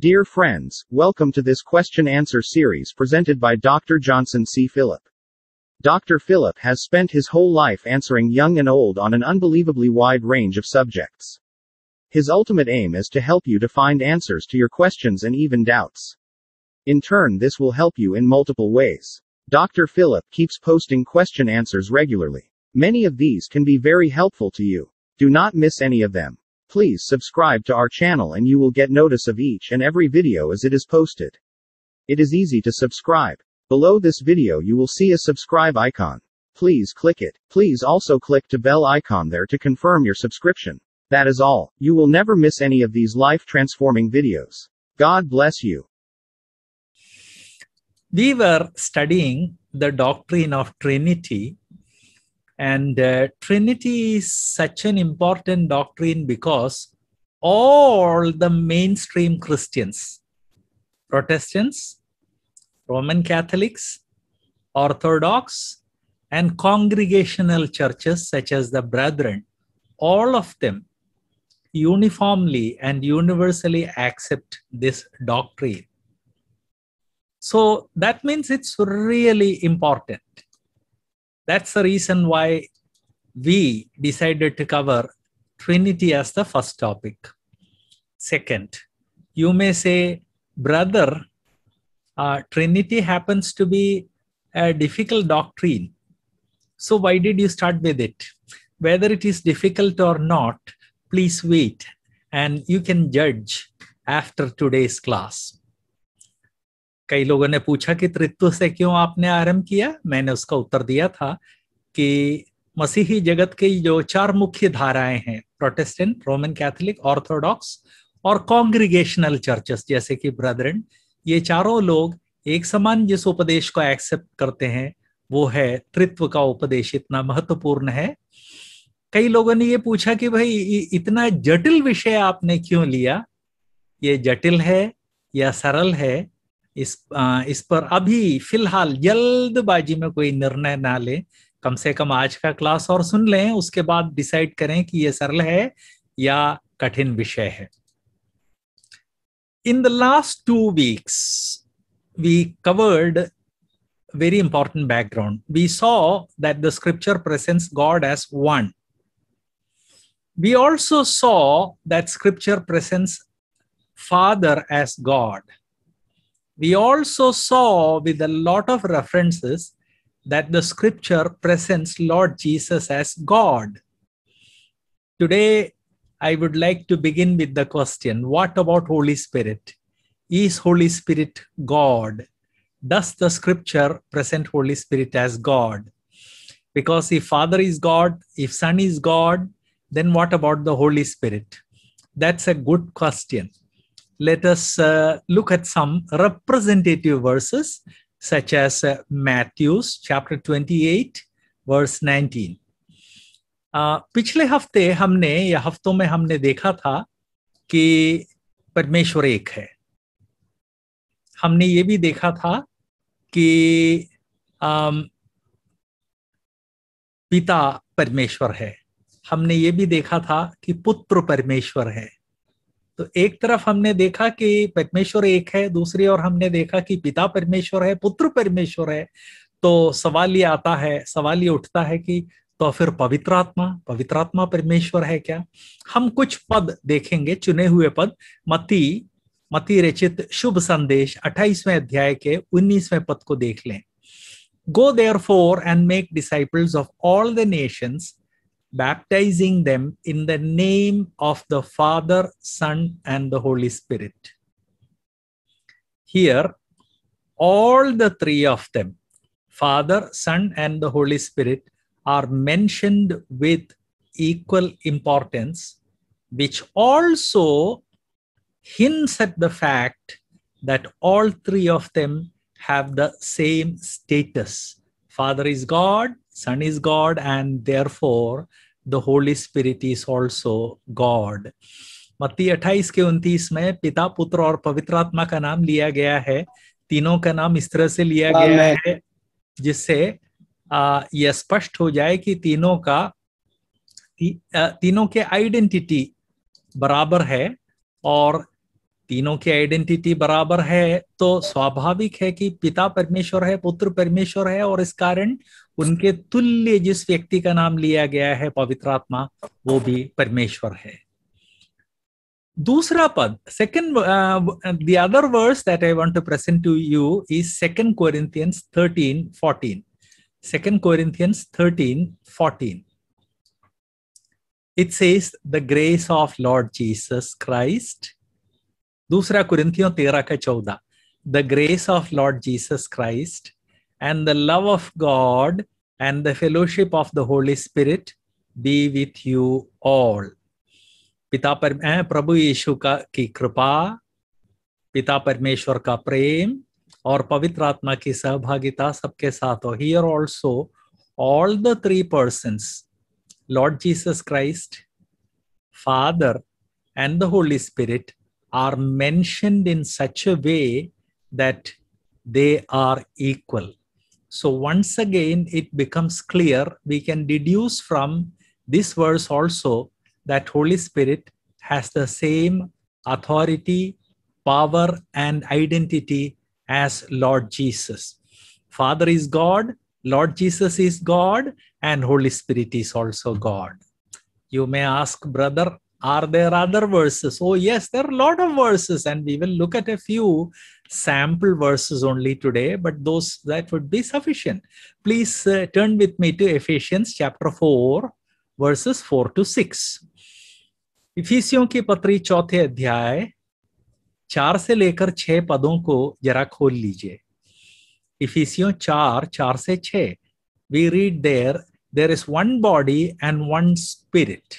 Dear friends, welcome to this question answer series presented by Dr. Johnson C. Phillip. Dr. Phillip has spent his whole life answering young and old on an unbelievably wide range of subjects. His ultimate aim is to help you to find answers to your questions and even doubts. In turn, this will help you in multiple ways. Dr. Phillip keeps posting question answers regularly. Many of these can be very helpful to you. Do not miss any of them. Please subscribe to our channel and you will get notice of each and every video as it is posted. It is easy to subscribe. Below this video you will see a subscribe icon. Please click it. Please also click to bell icon there to confirm your subscription. That is all. You will never miss any of these life transforming videos. God bless you. We were studying the doctrine of Trinity and uh, Trinity is such an important doctrine because all the mainstream Christians, Protestants, Roman Catholics, Orthodox, and congregational churches such as the Brethren, all of them uniformly and universally accept this doctrine. So that means it's really important. That's the reason why we decided to cover Trinity as the first topic. Second, you may say, brother, uh, Trinity happens to be a difficult doctrine. So why did you start with it? Whether it is difficult or not, please wait and you can judge after today's class. कई लोगों ने पूछा कि त्रित्व से क्यों आपने आरंभ किया मैंने उसका उत्तर दिया था कि मसीही जगत की जो चार मुख्य धाराएं हैं प्रोटेस्टेंट रोमन कैथोलिक ऑर्थोडॉक्स और कॉन्ग्रीगेशनल चर्चेस जैसे कि ब्रदरन ये चारों लोग एक समान जिस उपदेश को एक्सेप्ट करते हैं वो है त्रित्व का उपदेश इतना महत्वपूर्ण है कई लोगों ने ये पूछा कि भाई इतना जटिल विषय आपने क्यों लिया ये जटिल है या सरल है इस आ, इस पर अभी फिलहाल जल्दबाजी में कोई निर्णय ना ले कम से कम आज का क्लास और सुन लें उसके बाद डिसाइड करें कि यह सरल है या कठिन विषय है in the last two weeks we covered very important background we saw that the scripture presents God as one we also saw that scripture presents Father as God we also saw with a lot of references that the scripture presents Lord Jesus as God. Today, I would like to begin with the question What about Holy Spirit? Is Holy Spirit God? Does the scripture present Holy Spirit as God? Because if Father is God, if Son is God, then what about the Holy Spirit? That's a good question. let us uh, look at some representative verses, such as uh, Matthew's chapter 28, verse 19. Uh, पिछले हफ्ते हमने या हफ्तों में हमने देखा था कि परमेश्वर एक है हमने ये भी देखा था कि um, पिता परमेश्वर है हमने ये भी देखा था कि पुत्र परमेश्वर है तो एक तरफ हमने देखा कि परमेश्वर एक है दूसरी ओर हमने देखा कि पिता परमेश्वर है पुत्र परमेश्वर है तो सवाल ये आता है सवाल ये उठता है कि तो फिर पवित्र आत्मा पवित्र आत्मा परमेश्वर है क्या हम कुछ पद देखेंगे चुने हुए पद मती मती रचित शुभ संदेश 28वें अध्याय के 19वें पद को देख लें go therefore and make disciples of all the nations baptizing them in the name of the Father, Son, and the Holy Spirit. Here, all the three of them, Father, Son, and the Holy Spirit, are mentioned with equal importance, which also hints at the fact that all three of them have the same status. Father is God, Son is God, and therefore the Holy Spirit is also God मत्ती अट्ठाईस के उन्तीस में पिता पुत्र और पवित्र आत्मा का नाम लिया गया है तीनों का नाम इस तरह से लिया गया है जिससे यह स्पष्ट हो जाए कि तीनों का ती, आ, तीनों के आइडेंटिटी बराबर है और तीनों की आइडेंटिटी बराबर है तो स्वाभाविक है कि पिता परमेश्वर है पुत्र परमेश्वर है और इस कारण उनके तुल्य जिस व्यक्ति का नाम लिया गया है पवित्र आत्मा वो भी परमेश्वर है दूसरा पद second the other words that I want to present to you is second Corinthians thirteen fourteen second Corinthians thirteen fourteen it says the grace of Lord Jesus Christ दूसरा कुरिंथियो तेरह का चौदह the grace of Lord Jesus Christ and the love of God and the fellowship of the Holy Spirit be with you all. पिता पर प्रभु यीशु का की कृपा पिता परमेश्वर का प्रेम और पवित्र आत्मा की सहभागिता सबके साथ हो here also all the three person Lord Jesus Christ Father and the Holy Spirit are mentioned in such a way that they are equal so once again, it becomes clear, we can deduce from this verse also that Holy Spirit has the same authority, power, and identity as Lord Jesus. Father is God, Lord Jesus is God, and Holy Spirit is also God. You may ask, brother, are there other verses? Oh, yes, there are a lot of verses, and we will look at a few sample verses only today, but those that would be sufficient. Please uh, turn with me to Ephesians chapter 4, verses 4 to 6. Ephesians की पत्री चौथे अध्याय चार से लेकर छह पदों को जरा खोल लीजिए Ephesians चार चार से छह We read there: there is one body and one spirit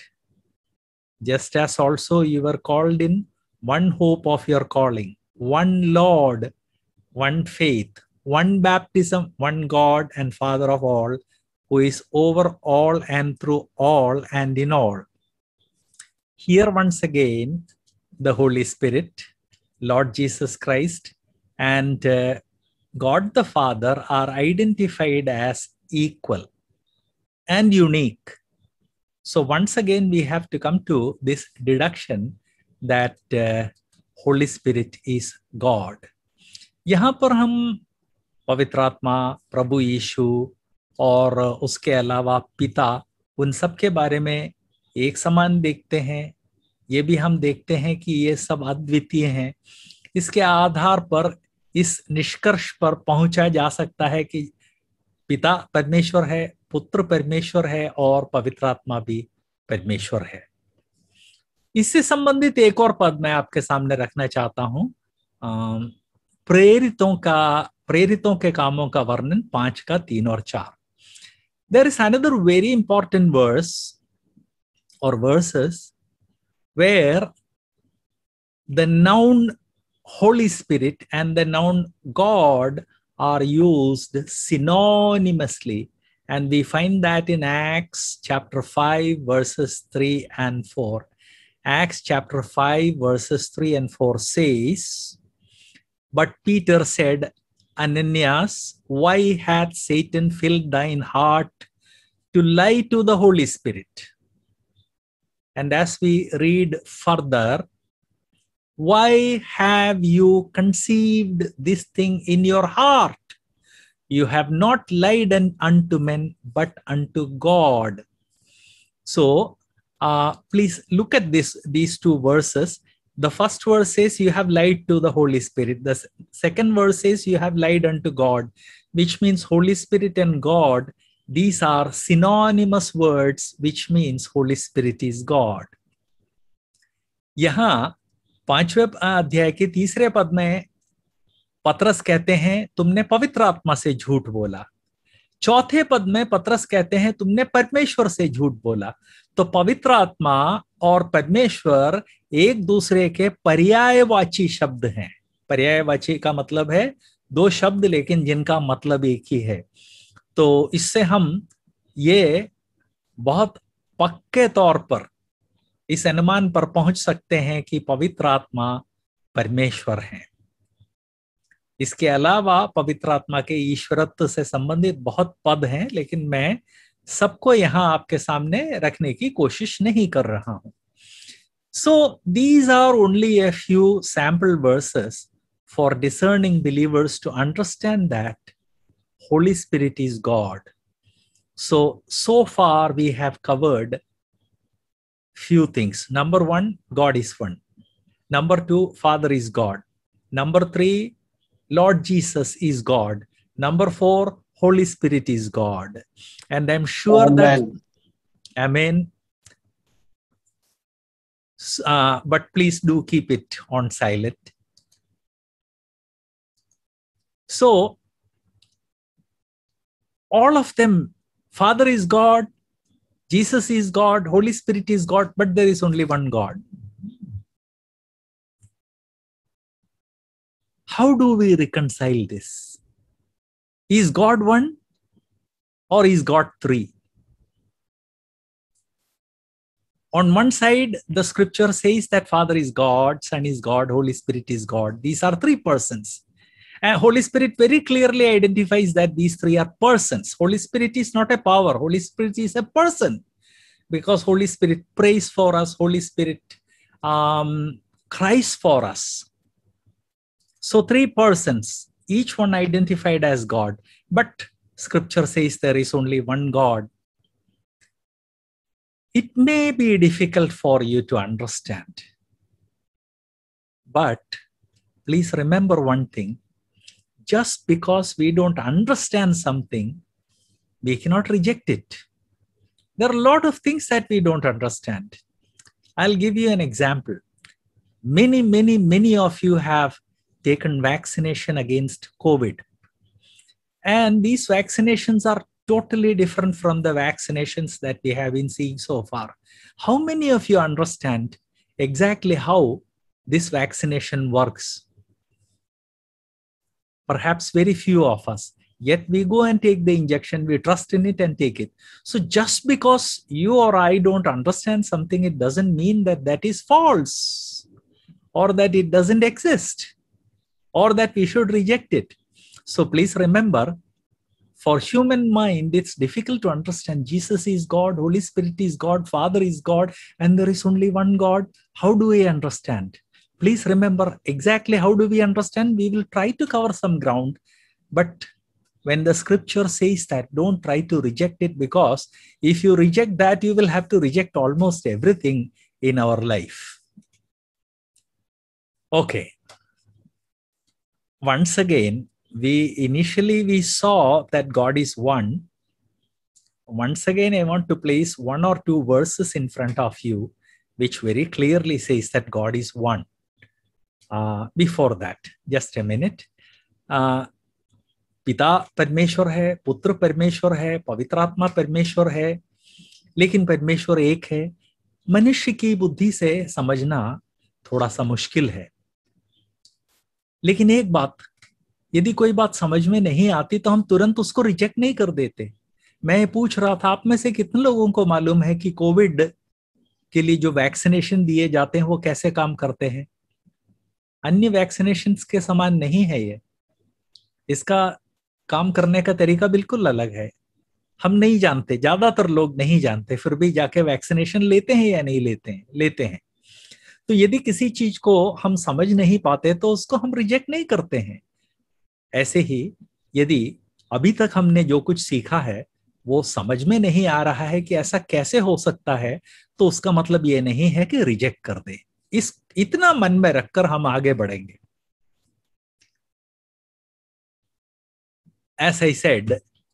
just as also you were called in one hope of your calling, one Lord, one faith, one baptism, one God and Father of all, who is over all and through all and in all. Here once again, the Holy Spirit, Lord Jesus Christ, and uh, God the Father are identified as equal and unique So once again, we have to come to this deduction that uh, Holy Spirit is God. यहाँ पर हम पवित्र आत्मा प्रभु यीशु और उसके अलावा पिता उन सब के बारे में एक समान देखते हैं ये भी हम देखते हैं कि ये सब अद्वितीय हैं इसके आधार पर इस निष्कर्ष पर पहुंचा जा सकता है कि पिता परमेश्वर है पुत्र परमेश्वर है और पवित्र आत्मा भी परमेश्वर है इससे संबंधित एक और पद मैं आपके सामने रखना चाहता हूं प्रेरितों का प्रेरितों के कामों का वर्णन पांच का तीन और चार there is another very important verse और verses where the noun Holy Spirit and the noun God are use synonymously And we find that in Acts chapter 5, verses 3 and 4. Acts chapter 5, verses 3 and 4 says, But Peter said, Ananias, why hath Satan filled thine heart to lie to the Holy Spirit? And as we read further, why have you conceived this thing in your heart? you have not lied unto men, but unto God. So uh, please look at this these two verses. The first verse says you have lied to the Holy Spirit. The second verse says you have lied unto God, which means Holy Spirit and God. These are synonymous words, which means Holy Spirit is God. यहाँ पांचवें अध्याय के तीसरे पद में पतरस कहते हैं तुमने पवित्र आत्मा से झूठ बोला चौथे पद में पतरस कहते हैं तुमने परमेश्वर से झूठ बोला तो पवित्र आत्मा और परमेश्वर एक दूसरे के पर्यायवाची शब्द हैं पर्यायवाची का मतलब है दो शब्द लेकिन जिनका मतलब एक ही है तो इससे हम ये बहुत पक्के तौर पर इस अनुमान पर पहुंच सकते हैं कि पवित्र आत्मा परमेश्वर हैं इसके अलावा पवित्र आत्मा के ईश्वरत्व से संबंधित बहुत पद हैं लेकिन मैं सबको यहाँ आपके सामने रखने की कोशिश नहीं कर रहा हूं so these are only a few sample verses for discerning believers to understand that Holy Spirit is God so so far we have covered few things number one God is one number two Father is God number three Lord Jesus is God. Number four, Holy Spirit is God. And I'm sure Amen. that, Amen. Uh, but please do keep it on silent. So, all of them, Father is God, Jesus is God, Holy Spirit is God, but there is only one God. how do we reconcile this? Is God one or is God three? on one side the scripture says that father is god son is god holy spirit is god these are three persons and holy spirit very clearly identifies that these three are persons holy spirit is not a power holy spirit is a person because holy spirit prays for us holy spirit um, cries for us so, three persons, each one identified as God. But scripture says there is only one God. It may be difficult for you to understand. But please remember one thing just because we don't understand something, we cannot reject it. There are a lot of things that we don't understand. I'll give you an example. Many, many, many of you have taken vaccination against COVID. And these vaccinations are totally different from the vaccinations that we have been seeing so far. How many of you understand exactly how this vaccination works? Perhaps very few of us. Yet we go and take the injection, we trust in it and take it. So just because you or I don't understand something, it doesn't mean that that is false or that it doesn't exist or that we should reject it. So please remember, for human mind, it's difficult to understand Jesus is God, Holy Spirit is God, Father is God, and there is only one God. How do we understand? Please remember exactly how do we understand? We will try to cover some ground, but when the scripture says that don't try to reject it because if you reject that you will have to reject almost everything in our life okay once again, we initially we saw that God is one. Once again, I want to place one or two verses in front of you, which very clearly says that God is one. Uh, before that, just a minute. Uh, पिता परमेश्वर है पुत्र परमेश्वर है पवित्र आत्मा परमेश्वर है लेकिन परमेश्वर एक है मनुष्य की बुद्धि से समझना थोड़ा सा मुश्किल है लेकिन एक बात यदि कोई बात समझ में नहीं आती तो हम तुरंत उसको रिजेक्ट नहीं कर देते मैं पूछ रहा था आप में से कितने लोगों को मालूम है कि कोविड के लिए जो वैक्सीनेशन दिए जाते हैं वो कैसे काम करते हैं अन्य वैक्सीनेशन के समान नहीं है ये इसका काम करने का तरीका बिल्कुल अलग है हम नहीं जानते ज्यादातर लोग नहीं जानते फिर भी जाके वैक्सीनेशन लेते हैं या नहीं लेते हैं लेते हैं तो यदि किसी चीज को हम समझ नहीं पाते तो उसको हम रिजेक्ट नहीं करते हैं ऐसे ही यदि अभी तक हमने जो कुछ सीखा है वो समझ में नहीं आ रहा है कि ऐसा कैसे हो सकता है तो उसका मतलब ये नहीं है कि रिजेक्ट कर दे इस इतना मन में रखकर हम आगे बढ़ेंगे As I said,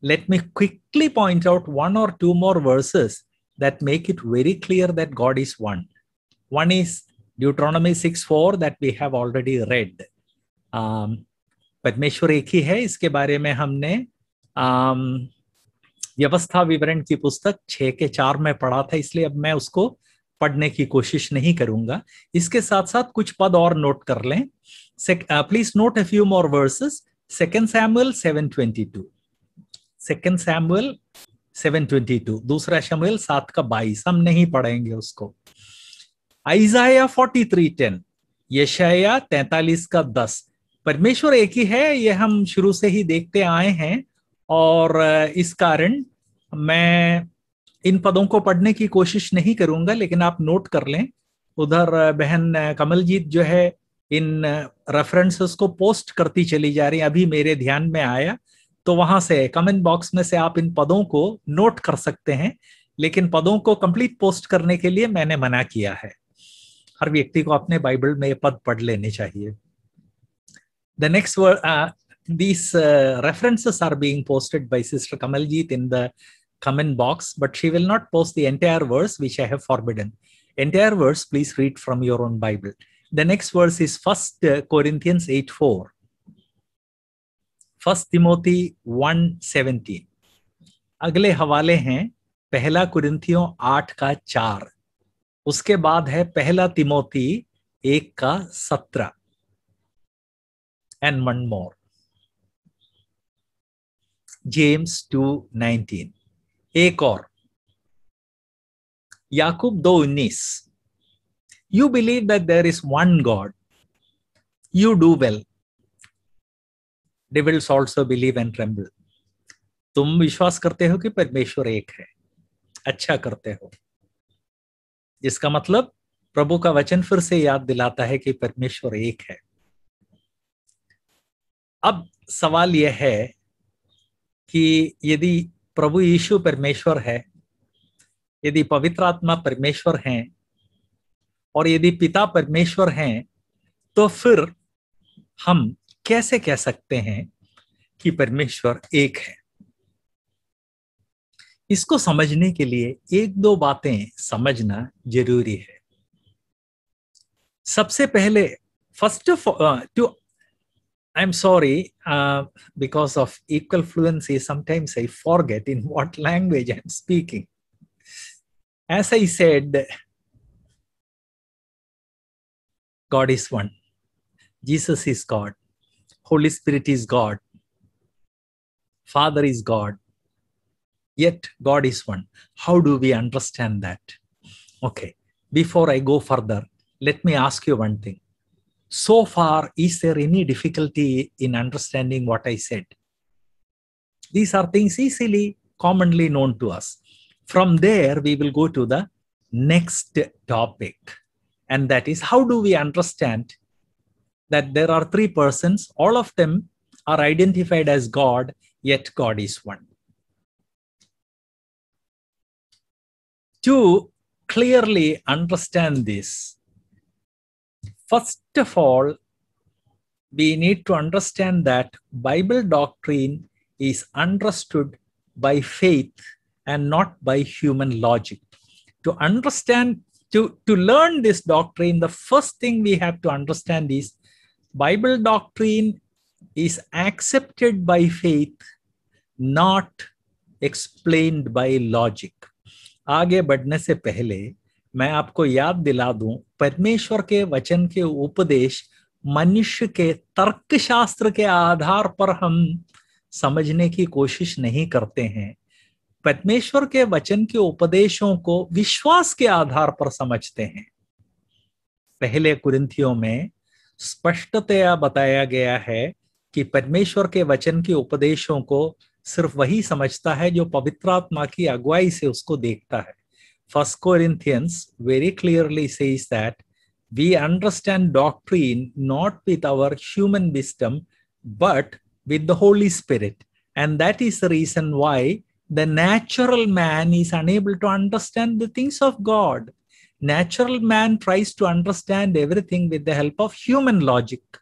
let me quickly point out one or two more verses that make it very clear that God is one. One is Deuteronomy 6:4 that we have already read. Um, परमेश्वर एक ही है इसके बारे में हमने um, व्यवस्था विवरण की पुस्तक छ के चार में पढ़ा था इसलिए अब मैं उसको पढ़ने की कोशिश नहीं करूंगा इसके साथ साथ कुछ पद और नोट कर लें please note a few more verses second Samuel 722 second Samuel 722 दूसरा शमुअल सात का बाईस हम नहीं पढ़ेंगे उसको आइजाया फोर्टी थ्री टेन यशाया तैतालीस का दस परमेश्वर एक ही है ये हम शुरू से ही देखते आए हैं और इस कारण मैं इन पदों को पढ़ने की कोशिश नहीं करूंगा लेकिन आप नोट कर लें उधर बहन कमलजीत जो है इन रेफरेंसेस को पोस्ट करती चली जा रही अभी मेरे ध्यान में आया तो वहां से कमेंट बॉक्स में से आप इन पदों को नोट कर सकते हैं लेकिन पदों को कंप्लीट पोस्ट करने के लिए मैंने मना किया है हर व्यक्ति को अपने बाइबल में ये पद पढ़ लेने चाहिए the next word these references are being posted by sister Kamaljeet in the comment box but she will not post the entire verse which I have forbidden entire verse please read from your own Bible the next verse is first Corinthians eight first Timothy one अगले हवाले हैं पहला कुरिंथियो आठ का चार उसके बाद है पहला तिमोती एक का सत्रह and one more James two nineteen एक और याकूब दो उन्नीस you believe that there is one God you do well devils also believe and tremble तुम विश्वास करते हो कि परमेश्वर एक है अच्छा करते हो इसका मतलब प्रभु का वचन फिर से याद दिलाता है कि परमेश्वर एक है अब सवाल यह है कि यदि प्रभु यीशु परमेश्वर है यदि पवित्र आत्मा परमेश्वर हैं और यदि पिता परमेश्वर हैं तो फिर हम कैसे कह सकते हैं कि परमेश्वर एक है इसको समझने के लिए एक दो बातें समझना जरूरी है सबसे पहले first of two I am sorry because of equal fluency sometimes I forget in what language I am speaking as I said God is one Jesus is God Holy Spirit is God Father is God Yet God is one. How do we understand that? Okay, before I go further, let me ask you one thing. So far, is there any difficulty in understanding what I said? These are things easily, commonly known to us. From there, we will go to the next topic, and that is how do we understand that there are three persons, all of them are identified as God, yet God is one. to clearly understand this, first of all, we need to understand that Bible doctrine is understood by faith and not by human logic. To understand, to, to learn this doctrine, the first thing we have to understand is Bible doctrine is accepted by faith, not explained by logic. आगे बढ़ने से पहले मैं आपको याद दिला दूं परमेश्वर के वचन के उपदेश मनुष्य के तर्क शास्त्र के आधार पर हम समझने की कोशिश नहीं करते हैं परमेश्वर के वचन के उपदेशों को विश्वास के आधार पर समझते हैं पहले कुरिंथियों में स्पष्टतया बताया गया है कि परमेश्वर के वचन के उपदेशों को सिर्फ वही समझता है जो पवित्रात्मा की अगुवाई से उसको देखता है first Corinthians very clearly says that we understand doctrine not with our human wisdom but with the Holy Spirit and that is the reason the natural man is unable to understand the things of god natural man tries to understand everything with the help of human logic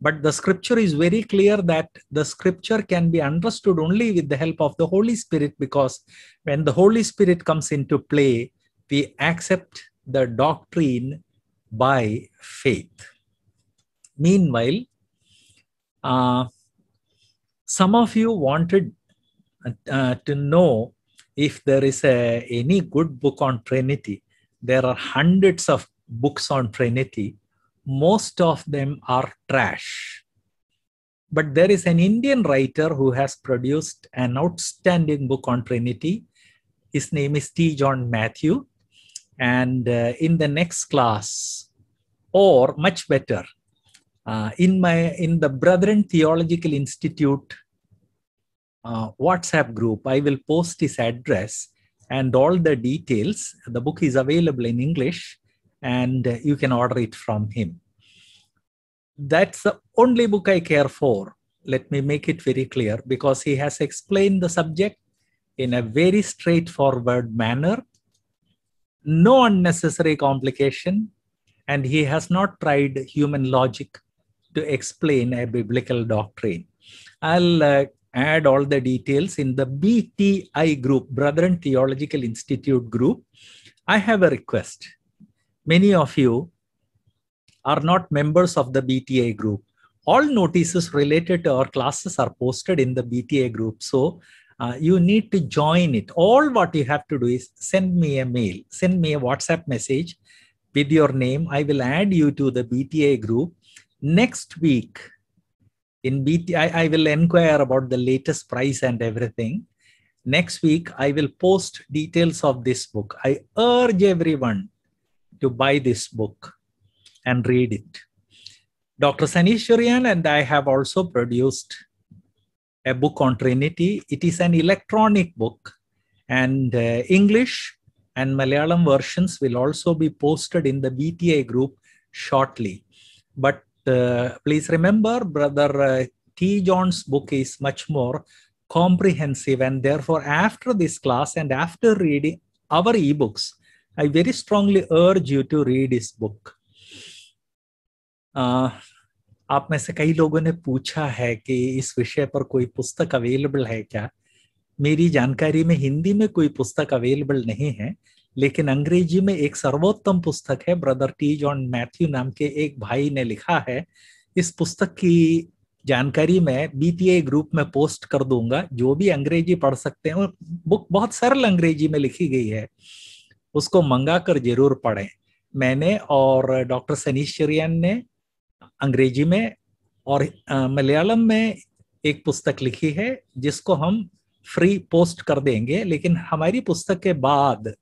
but the scripture is very clear that the scripture can be understood only with the help of the Holy Spirit because when the Holy Spirit comes into play, we accept the doctrine by faith. Meanwhile, uh, some of you wanted uh, uh to know if there is a, any good book on Trinity. There are hundreds of books on Trinity most of them are trash. But there is an Indian writer who has produced an outstanding book on Trinity. His name is T. John Matthew. And uh, in the next class, or much better, uh, in my in the Brethren Theological Institute uh, WhatsApp group, I will post his address and all the details. The book is available in English and uh, you can order it from him. That's the only book I care for. Let me make it very clear because he has explained the subject in a very straightforward manner, no unnecessary complication, and he has not tried human logic to explain a biblical doctrine. I'll uh, add all the details in the BTI group, Brethren Theological Institute group. I have a request many of you are not members of the BTA group. All notices related to our classes are posted in the BTA group. So uh, you need to join it. All what you have to do is send me a mail, send me a WhatsApp message with your name. I will add you to the BTA group. Next week in BTA, I, I will inquire about the latest price and everything. Next week, I will post details of this book. I urge everyone to buy this book and read it. Dr. Sanishurian and I have also produced a book on Trinity. It is an electronic book, and uh, English and Malayalam versions will also be posted in the BTA group shortly. But uh, please remember, Brother uh, T. John's book is much more comprehensive, and therefore, after this class and after reading our ebooks, I very strongly urge you to read his book. Uh, आप में से कई लोगों ने पूछा है कि इस विषय पर कोई पुस्तक अवेलेबल है क्या मेरी जानकारी में हिंदी में कोई पुस्तक अवेलेबल नहीं है लेकिन अंग्रेजी में एक सर्वोत्तम पुस्तक है ब्रदर टी जॉन मैथ्यू नाम के एक भाई ने लिखा है इस पुस्तक की जानकारी मैं बीटीए ग्रुप में पोस्ट कर दूंगा जो भी अंग्रेजी पढ़ सकते हैं बुक बहुत सरल अंग्रेजी में लिखी गई है उसको मंगा कर जरूर पढ़ें मैंने और डॉक्टर सनीश्चरियन ने अंग्रेजी में और मलयालम में एक पुस्तक लिखी है जिसको हम फ्री पोस्ट कर देंगे लेकिन हमारी पुस्तक के बाद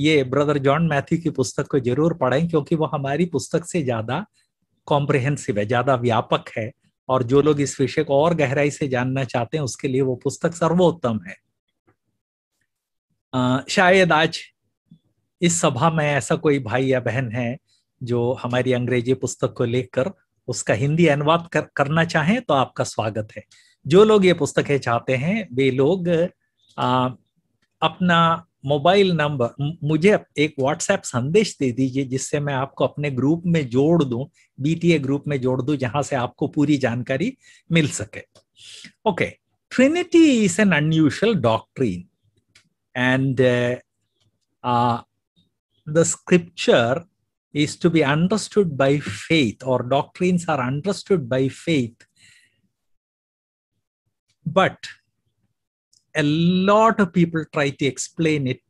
ये ब्रदर जॉन मैथ्यू की पुस्तक को जरूर पढ़ें क्योंकि वो हमारी पुस्तक से ज़्यादा कॉम्प्रिहेंसिव है ज़्यादा व्यापक है और जो लोग इस विषय को और गहराई से जानना चाहते हैं उसके लिए वो पुस्तक सर्वोत्तम है शायद आज इस सभा में ऐसा कोई भाई या बहन है जो हमारी अंग्रेजी पुस्तक को लेकर उसका हिंदी अनुवाद कर, करना चाहें तो आपका स्वागत है जो लोग ये पुस्तकें चाहते हैं वे लोग आ, अपना मोबाइल नंबर मुझे एक व्हाट्सएप संदेश दे दीजिए जिससे मैं आपको अपने ग्रुप में जोड़ दूं बीटीए ग्रुप में जोड़ दूं जहां से आपको पूरी जानकारी मिल सके okay Trinity is an unusual doctrine and uh, uh, the scripture is to be understood by faith or doctrines are understood by faith but a lot of people try to explain it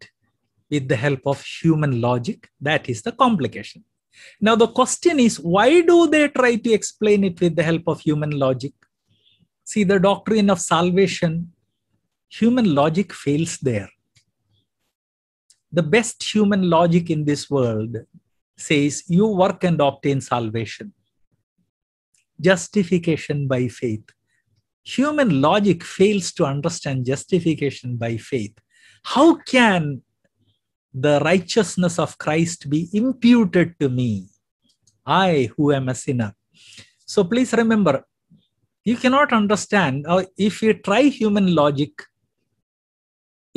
with the help of human logic that is the complication now the question is why do they try to explain it with the help of human logic see the doctrine of salvation human logic fails there the best human logic in this world says you work and obtain salvation. Justification by faith. Human logic fails to understand justification by faith. How can the righteousness of Christ be imputed to me? I, who am a sinner. So please remember, you cannot understand, or uh, if you try human logic,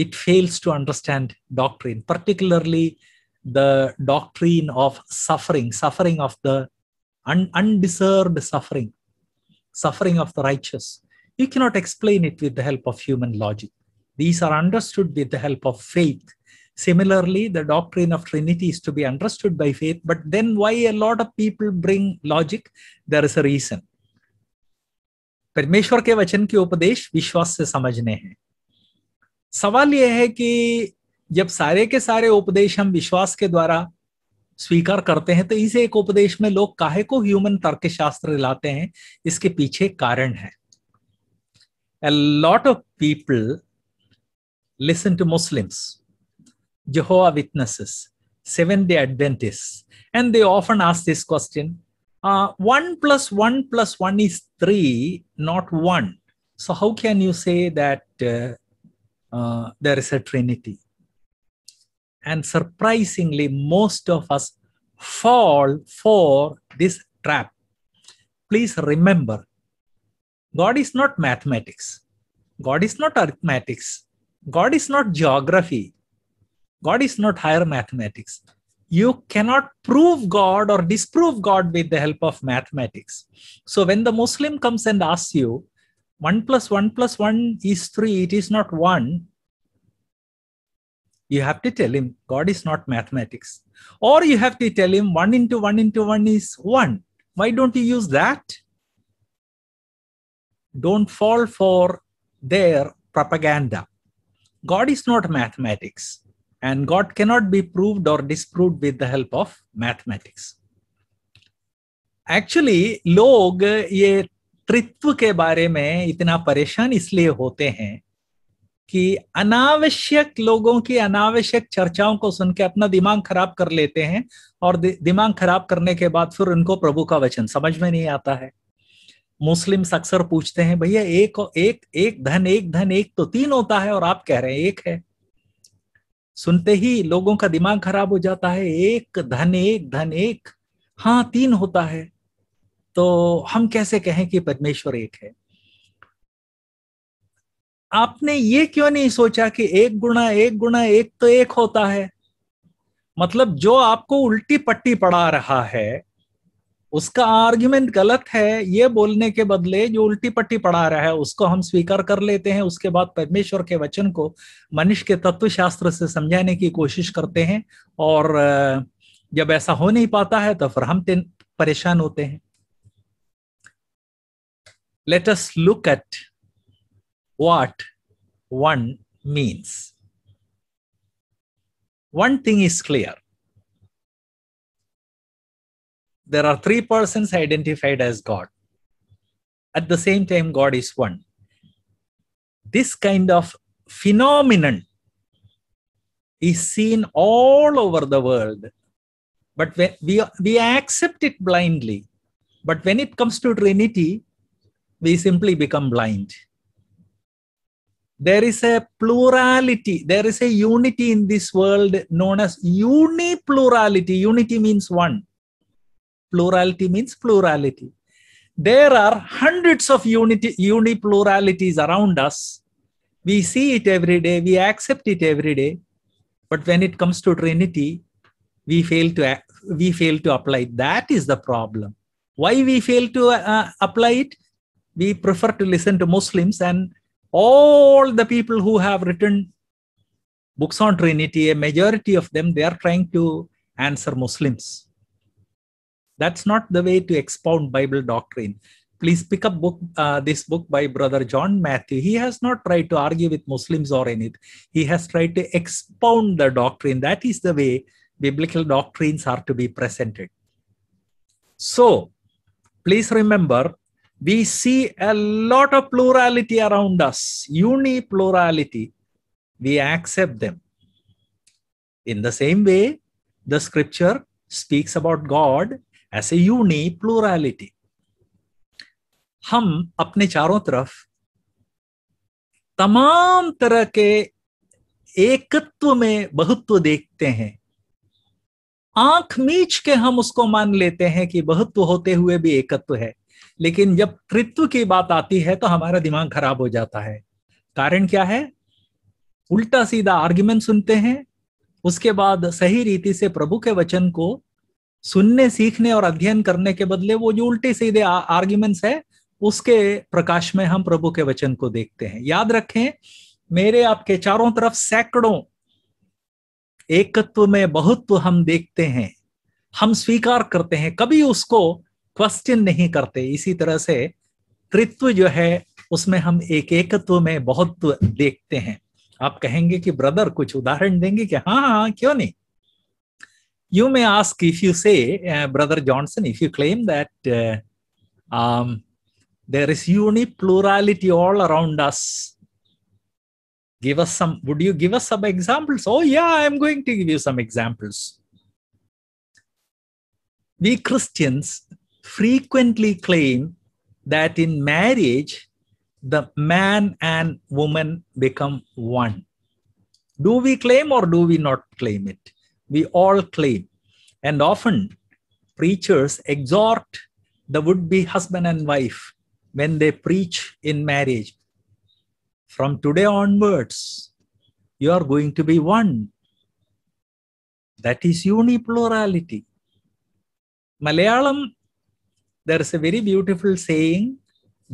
it fails to understand doctrine, particularly the doctrine of suffering, suffering of the un- undeserved suffering, suffering of the righteous. You cannot explain it with the help of human logic. These are understood with the help of faith. Similarly, the doctrine of Trinity is to be understood by faith, but then why a lot of people bring logic? There is a reason. परमेश्वर के वचन के उपदेश विश्वास से समझने हैं सवाल यह है कि जब सारे के सारे उपदेश हम विश्वास के द्वारा स्वीकार करते हैं तो इसे एक उपदेश में लोग काहे को ह्यूमन तर्क शास्त्र लाते हैं इसके पीछे कारण है a lot of people listen to Muslims Jehovah Witnesses seven day Adventist and they often ask this question one plus one plus one is three not one so how can you say that Uh, there is a trinity. And surprisingly, most of us fall for this trap. Please remember, God is not mathematics. God is not arithmetic. God is not geography. God is not higher mathematics. You cannot prove God or disprove God with the help of mathematics. So when the Muslim comes and asks you, 1 plus 1 plus 1 is 3, it is not 1. You have to tell him God is not mathematics. Or you have to tell him 1 into 1 into 1 is 1. Why don't you use that? Don't fall for their propaganda. God is not mathematics, and God cannot be proved or disproved with the help of mathematics. Actually, log ये नेतृत्व के बारे में इतना परेशान इसलिए होते हैं कि अनावश्यक लोगों की अनावश्यक चर्चाओं को सुन के अपना दिमाग खराब कर लेते हैं और दिमाग खराब करने के बाद फिर उनको प्रभु का वचन समझ में नहीं आता है मुस्लिम अक्सर पूछते हैं भैया एक एक एक धन एक धन एक तो तीन होता है और आप कह रहे हैं एक है सुनते ही लोगों का दिमाग खराब हो जाता है एक धन एक धन एक हाँ तीन होता है तो हम कैसे कहें कि परमेश्वर एक है आपने ये क्यों नहीं सोचा कि एक गुणा एक गुणा एक तो एक होता है मतलब जो आपको उल्टी पट्टी पढ़ा रहा है उसका आर्ग्यूमेंट गलत है ये बोलने के बदले जो उल्टी पट्टी पढ़ा रहा है उसको हम स्वीकार कर लेते हैं उसके बाद परमेश्वर के वचन को मनुष्य के तत्व शास्त्र से समझाने की कोशिश करते हैं और जब ऐसा हो नहीं पाता है तो फिर हम परेशान होते हैं let us look at what one means. One thing is clear. There are three persons identified as God. At the same time, God is one. This kind of phenomenon is seen all over the world, but we, we accept it blindly. But when it comes to Trinity, we simply become blind. There is a plurality, there is a unity in this world known as uniplurality. Unity means one, plurality means plurality. There are hundreds of unity, unipluralities around us. We see it every day, we accept it every day. But when it comes to Trinity, we fail to, we fail to apply. That is the problem why we fail to uh, apply it we prefer to listen to Muslims and all the people who have written books on Trinity, a majority of them, they are trying to answer Muslims. That's not the way to expound Bible doctrine. Please pick up book, uh, this book by Brother John Matthew. He has not tried to argue with Muslims or anything. He has tried to expound the doctrine. That is the way biblical doctrines are to be presented. So, please remember we see a lot of plurality around us, uni plurality We accept them. In the same way, the scripture speaks about God as a uni plurality हम अपने चारों तरफ तमाम तरह के एकत्व में बहुत्व देखते हैं आंख मीच के हम उसको मान लेते हैं कि बहुत्व होते हुए भी एकत्व है लेकिन जब तृत्व की बात आती है तो हमारा दिमाग खराब हो जाता है कारण क्या है उल्टा सीधा आर्ग्यूमेंट सुनते हैं उसके बाद सही रीति से प्रभु के वचन को सुनने सीखने और अध्ययन करने के बदले वो जो उल्टे सीधे आर्ग्यूमेंट्स है उसके प्रकाश में हम प्रभु के वचन को देखते हैं याद रखें मेरे आपके चारों तरफ सैकड़ों एकत्व में बहुत्व हम देखते हैं हम स्वीकार करते हैं कभी उसको क्वेश्चन नहीं करते इसी तरह से त्रित्व जो है उसमें हम एक एकत्व में बहुत देखते हैं आप कहेंगे कि ब्रदर कुछ उदाहरण देंगे कि हाँ, हाँ हाँ क्यों नहीं you may ask if you say brother Johnson if you claim that there is uniplurality all around us give us some would you give us some examples oh yeah I am going to give you some examples we Christians frequently claim that in marriage, the man and woman become one. Do we claim or do we not claim it? We all claim. And often, preachers exhort the would be husband and wife when they preach in marriage. From today onwards, you are going to be one. That is uniplurality. Malayalam there is a very beautiful saying,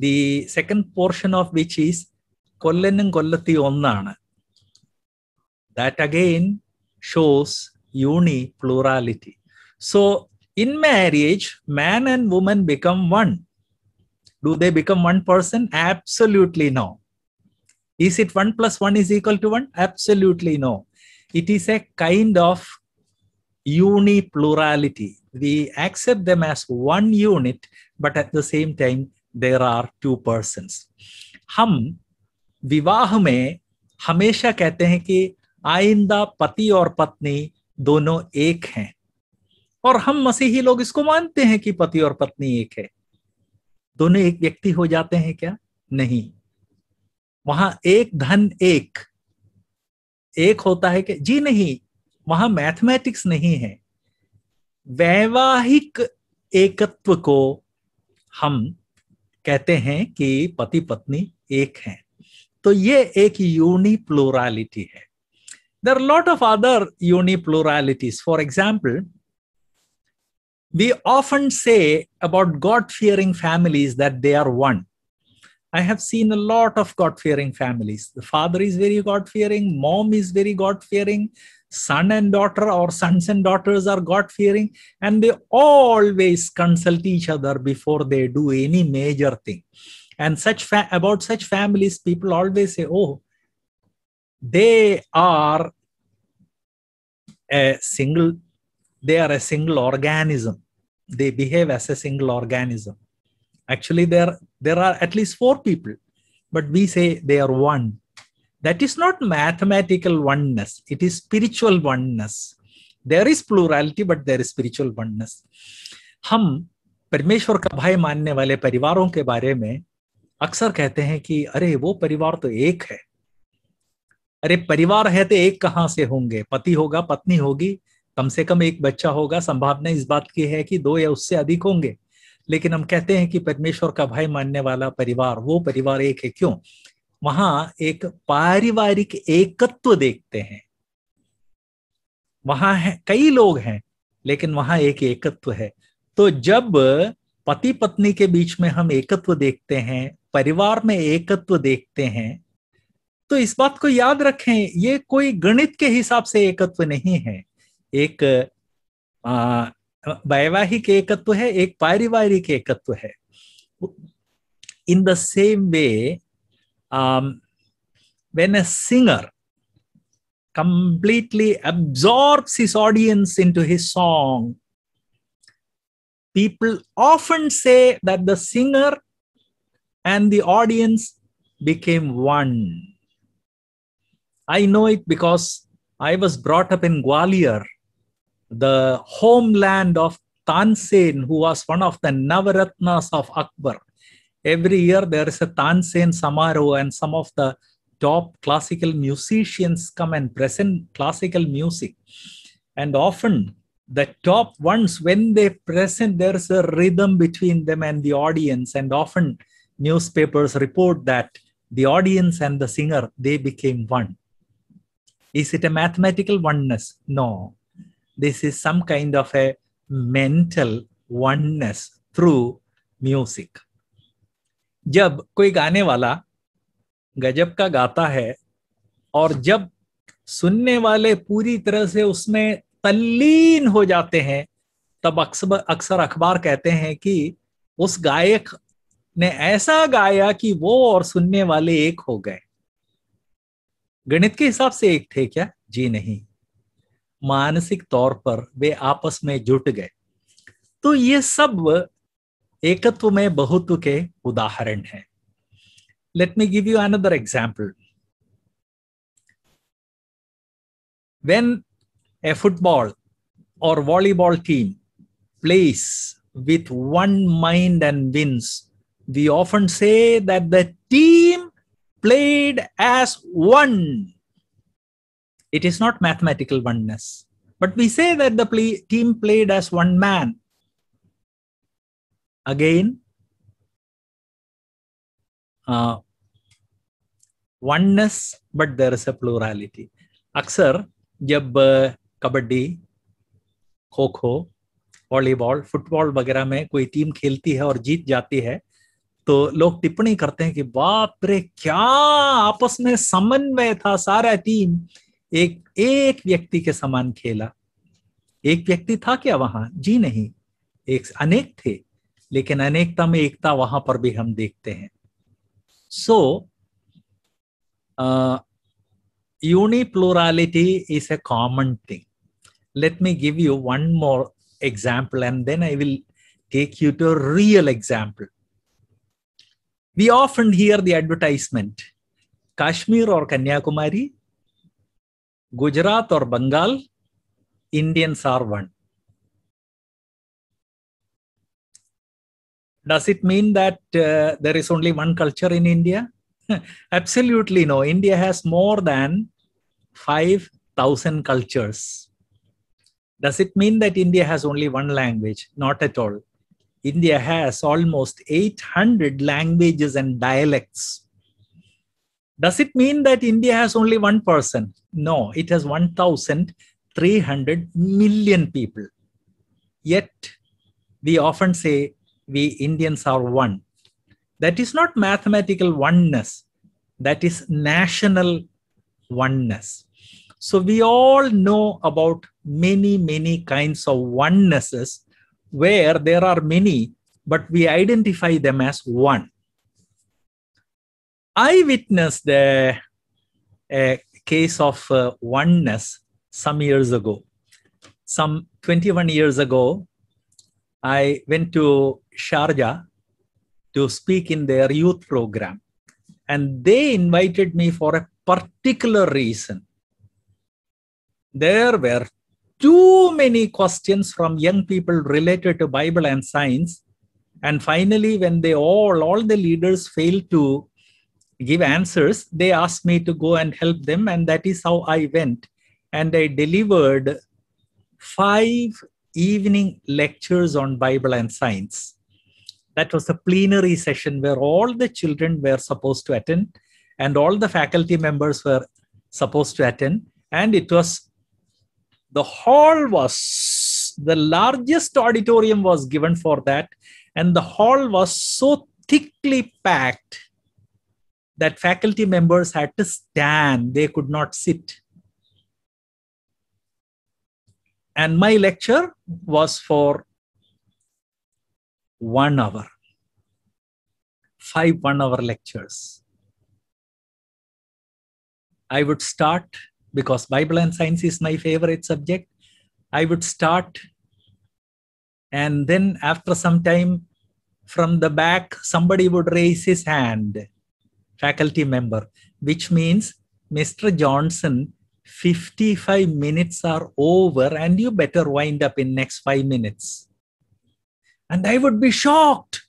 the second portion of which is Kollanum Kollati Onnana. That again shows uni plurality. So in marriage, man and woman become one. Do they become one person? Absolutely no. Is it 1 plus 1 is equal to 1? Absolutely no. It is a kind of uniplurality. we accept them as one unit, but at the same time, there are two persons. हम विवाह में हमेशा कहते हैं कि आइंदा पति और पत्नी दोनों एक हैं और हम मसीही लोग इसको मानते हैं कि पति और पत्नी एक है दोनों एक व्यक्ति हो जाते हैं क्या नहीं वहां एक धन एक एक होता है कि जी नहीं वहां मैथमेटिक्स नहीं है वैवाहिक एकत्व को हम कहते हैं कि पति पत्नी एक हैं तो ये एक यूनिप्लोरालिटी है there lot of other unipluralities for example we often say about God fearing families that they are one I have seen a lot of God fearing families the father is very God fearing mom is very God fearing son and daughter or sons and daughters are God fearing and they always consult each other before they do any major thing. And such fa- about such families, people always say, oh, they are a single, they are a single organism. They behave as a single organism. Actually, there, there are at least four people, but we say they are one that is not mathematical oneness it is spiritual oneness there is plurality but there is spiritual oneness हम परमेश्वर का भय मानने वाले परिवारों के बारे में अक्सर कहते हैं कि अरे वो परिवार तो एक है अरे परिवार है तो एक कहाँ से होंगे पति होगा पत्नी होगी कम से कम एक बच्चा होगा संभावना इस बात की है कि दो या उससे अधिक होंगे लेकिन हम कहते हैं कि परमेश्वर का भाई मानने वाला परिवार वो परिवार एक है क्यों वहां एक पारिवारिक एकत्व देखते हैं वहां है कई लोग हैं लेकिन वहां एक एकत्व है तो जब पति पत्नी के बीच में हम एकत्व देखते हैं परिवार में एकत्व देखते हैं तो इस बात को याद रखें ये कोई गणित के हिसाब से एकत्व नहीं है एक वैवाहिक एकत्व है एक पारिवारिक एकत्व है in the same way um, when a singer completely absorbs his audience into his song, people often say that the singer and the audience became one. I know it because I was brought up in Gwalior, the homeland of Tansen, who was one of the Navaratnas of Akbar every year there is a Tansen Samaro, and some of the top classical musicians come and present classical music. And often the top ones, when they present, there is a rhythm between them and the audience. And often newspapers report that the audience and the singer, they became one. Is it a mathematical oneness? No. This is some kind of a mental oneness through music. जब कोई गाने वाला गजब का गाता है और जब सुनने वाले पूरी तरह से उसमें तल्लीन हो जाते हैं तब अक्सर अक्सर अखबार कहते हैं कि उस गायक ने ऐसा गाया कि वो और सुनने वाले एक हो गए गणित के हिसाब से एक थे क्या जी नहीं मानसिक तौर पर वे आपस में जुट गए तो ये सब एकत्व में बहुत्व के उदाहरण हैं let me give you another example when a football or volleyball team plays with one mind and wins we often say that the team played as one it is not mathematical oneness but we say that the team played as one man again uh, oneness but there is a plurality अक्सर जब कबड्डी खो खो volleyball football वगैरह में कोई team खेलती है और जीत जाती है तो लोग टिप्पणी करते हैं कि बाप रे क्या आपस में समन्वय था सारा टीम एक एक व्यक्ति के समान खेला एक व्यक्ति था क्या वहां जी नहीं एक अनेक थे लेकिन अनेकता में एकता वहां पर भी हम देखते हैं so uniplurality is a common thing let me give you one more example and then I will take you to real example we ऑफ एंड हियर द एडवर्टाइजमेंट काश्मीर और कन्याकुमारी गुजरात और Bengal Indians are one does it mean that uh, there is only one culture in India? Absolutely no. India has more than 5,000 cultures. Does it mean that India has only one language? Not at all. India has almost 800 languages and dialects. Does it mean that India has only one person? No, it has 1,300 million people. Yet, we often say we Indians are one. That is not mathematical oneness, that is national oneness. So we all know about many, many kinds of onenesses where there are many, but we identify them as one. I witnessed a, a case of uh, oneness some years ago. Some 21 years ago, I went to Sharjah to speak in their youth program. And they invited me for a particular reason. There were too many questions from young people related to Bible and science. And finally, when they all, all the leaders failed to give answers, they asked me to go and help them. And that is how I went. And I delivered five evening lectures on Bible and science. That was a plenary session where all the children were supposed to attend and all the faculty members were supposed to attend. And it was, the hall was, the largest auditorium was given for that. And the hall was so thickly packed that faculty members had to stand, they could not sit And my lecture was for one hour, five one hour lectures. I would start because Bible and science is my favorite subject. I would start, and then after some time, from the back, somebody would raise his hand, faculty member, which means Mr. Johnson 55 minutes are over and you better wind up in next 5 minutes and i would be shocked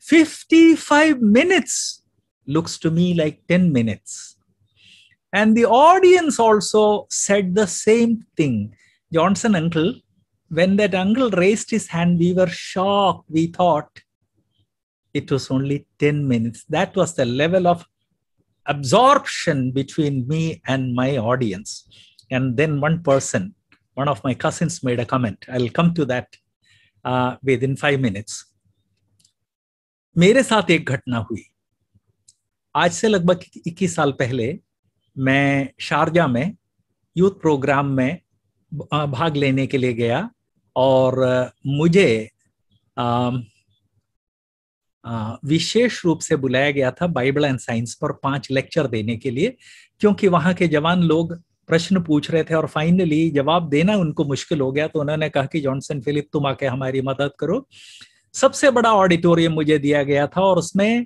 55 minutes looks to me like 10 minutes and the audience also said the same thing johnson uncle when that uncle raised his hand we were shocked we thought it was only 10 minutes that was the level of absorption between me and my audience. And then one person, one of my cousins, made a comment. I'll come to that uh, within five minutes. मेरे साथ एक घटना हुई आज से लगभग 21 साल पहले मैं शारजा में यूथ प्रोग्राम में भाग लेने के लिए गया और मुझे विशेष रूप से बुलाया गया था बाइबल एंड साइंस पर पांच लेक्चर देने के लिए क्योंकि वहां के जवान लोग प्रश्न पूछ रहे थे और फाइनली जवाब देना उनको मुश्किल हो गया तो उन्होंने कहा कि जॉनसन फिलिप तुम आके हमारी मदद करो सबसे बड़ा ऑडिटोरियम मुझे दिया गया था और उसमें